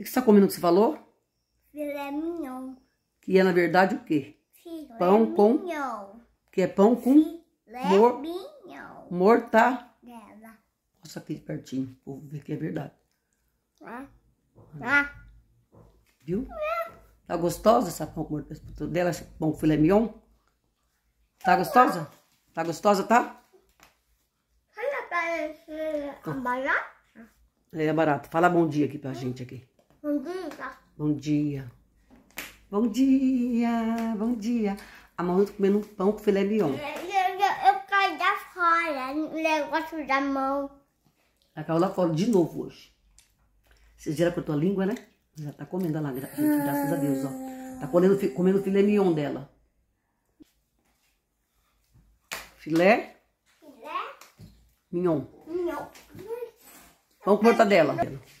que, que você está comendo que você falou? Filé mignon. Que é, na verdade, o quê? Filé pão mignon. com... Que é pão com... Filé mor... mignon. Mortadela. Nossa, aqui de pertinho. Vou ver que é verdade. Ah. Ah. Viu? Ah. Tá gostosa essa pão com mortadela, esse pão filé mignon? Tá gostosa? Tá gostosa, tá? Olha parece tá. a barata. É a barata. Fala bom dia aqui pra hum. gente aqui. Bom dia. Bom dia. Bom dia, bom dia. A mamãe tá comendo um pão com filé mignon. Eu, caí da fora, negócio da mão. Ela caiu lá fora de novo hoje. Vocês viram com a tua língua, né? Já tá comendo lá, graças a Deus, ó. Tá comendo, comendo filé mignon dela. Filé? Filé? Mignon. Mignon. Pão com mortadela. dela.